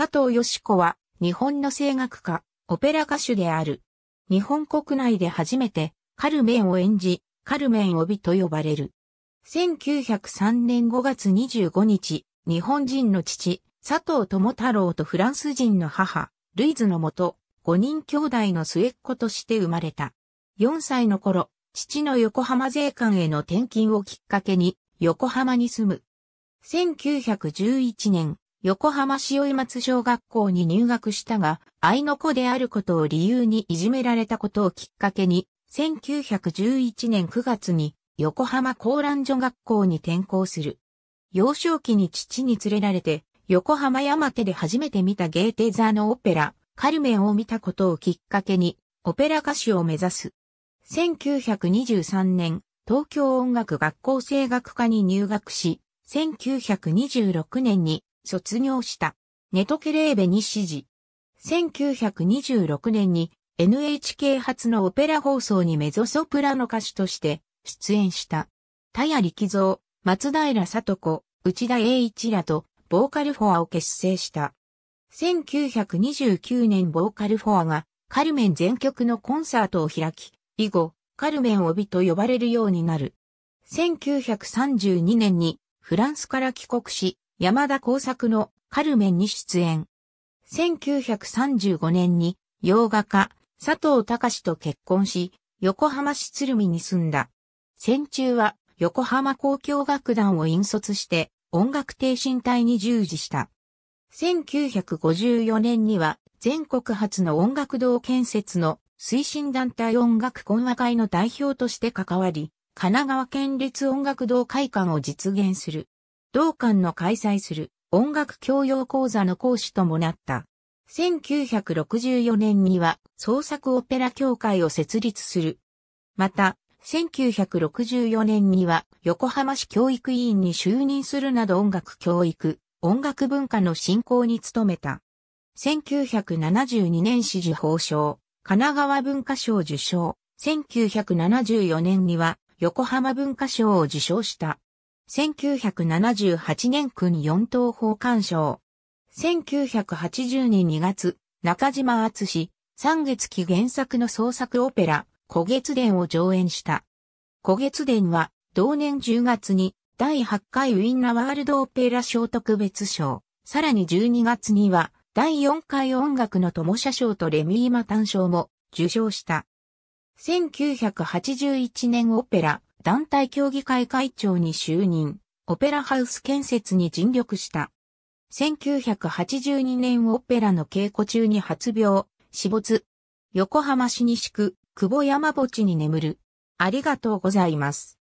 佐藤義子は、日本の声楽家、オペラ歌手である。日本国内で初めて、カルメンを演じ、カルメン帯と呼ばれる。1903年5月25日、日本人の父、佐藤智太郎とフランス人の母、ルイズのもと、5人兄弟の末っ子として生まれた。4歳の頃、父の横浜税関への転勤をきっかけに、横浜に住む。1911年、横浜市井松小学校に入学したが、愛の子であることを理由にいじめられたことをきっかけに、1911年9月に横浜高蘭女学校に転校する。幼少期に父に連れられて、横浜山手で初めて見たゲーテザーのオペラ、カルメンを見たことをきっかけに、オペラ歌手を目指す。1923年、東京音楽学校声楽科に入学し、1926年に卒業した。ネトケレーベに指示。1926年に NHK 初のオペラ放送にメゾソプラの歌手として出演した。田谷力蔵、松平里子、内田栄一らとボーカルフォアを結成した。1929年ボーカルフォアがカルメン全曲のコンサートを開き、以後、カルメン帯と呼ばれるようになる。1932年にフランスから帰国し、山田耕作のカルメンに出演。1935年に洋画家佐藤隆と結婚し、横浜市鶴見に住んだ。戦中は横浜交響楽団を引率して音楽挺身隊に従事した。1954年には全国初の音楽堂建設の推進団体音楽懇話会の代表として関わり、神奈川県立音楽堂会館を実現する。同館の開催する音楽教養講座の講師ともなった。1964年には創作オペラ協会を設立する。また、1964年には横浜市教育委員に就任するなど音楽教育、音楽文化の振興に努めた。1972年支持報賞、神奈川文化賞受賞。1974年には横浜文化賞を受賞した。1978年君4等法官賞。1980年2月、中島厚氏、三月期原作の創作オペラ、古月伝を上演した。古月伝は、同年10月に、第8回ウィンナワールドオペラ賞特別賞、さらに12月には、第4回音楽の友社賞とレミーマ単賞も受賞した。1981年オペラ、団体協議会会長に就任、オペラハウス建設に尽力した。1982年オペラの稽古中に発病、死没。横浜市西区、久保山墓地に眠る。ありがとうございます。